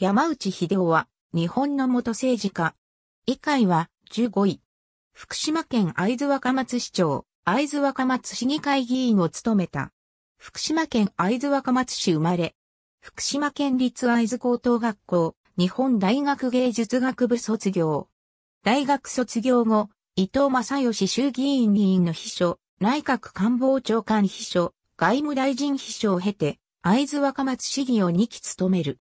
山内秀夫は、日本の元政治家。以下は、15位。福島県会津若松市長、会津若松市議会議員を務めた。福島県会津若松市生まれ。福島県立会津高等学校、日本大学芸術学部卒業。大学卒業後、伊藤正義衆議院議員の秘書、内閣官房長官秘書、外務大臣秘書を経て、会津若松市議を2期務める。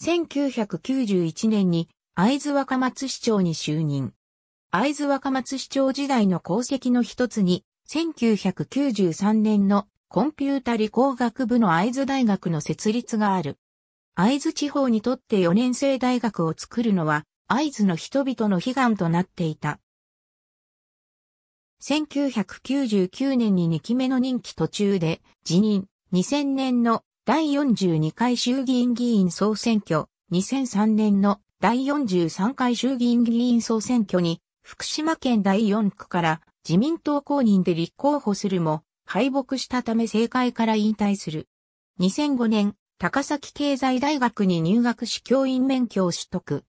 1991年に会津若松市長に就任。会津若松市長時代の功績の一つに、1993年のコンピュータ理工学部の会津大学の設立がある。会津地方にとって4年生大学を作るのは、会津の人々の悲願となっていた。1999年に2期目の任期途中で辞任、2000年の第42回衆議院議員総選挙、2003年の第43回衆議院議員総選挙に、福島県第4区から自民党公認で立候補するも、敗北したため政界から引退する。2005年、高崎経済大学に入学し教員免許を取得。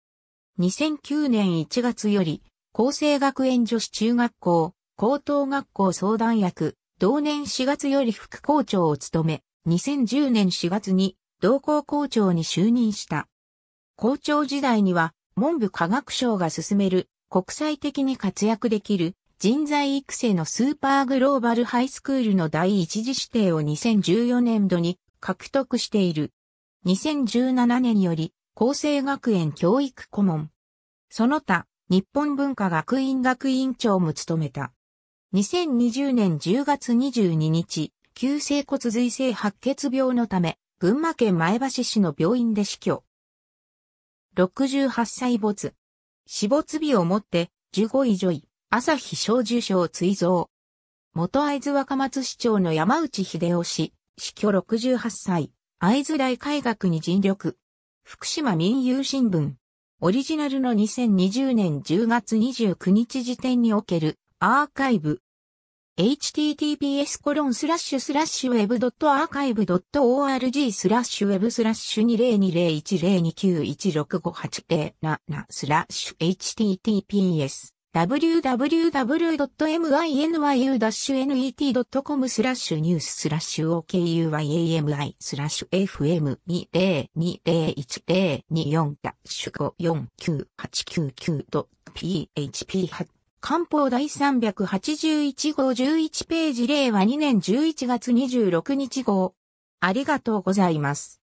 2009年1月より、厚生学園女子中学校、高等学校相談役、同年4月より副校長を務め、2010年4月に同校校長に就任した。校長時代には文部科学省が進める国際的に活躍できる人材育成のスーパーグローバルハイスクールの第一次指定を2014年度に獲得している。2017年より厚生学園教育顧問。その他、日本文化学院学院長も務めた。2020年10月22日、急性骨髄性白血病のため、群馬県前橋市の病院で死去。68歳没。死没日をもって、15位女位、朝日小受賞追贈。元会津若松市長の山内秀夫氏、死去68歳、会津大改革に尽力。福島民友新聞。オリジナルの2020年10月29日時点におけるアーカイブ https コロンスラッシュスラッシュウェブド web.archive.org スラッシュウェブスラッシュ20201029165807スラッシュ https www.minu-net.com スラッシュニューススラッシュ okuyami スラッシュ fm20201024-54989.php 発官報第381号11ページ令和2年11月26日号。ありがとうございます。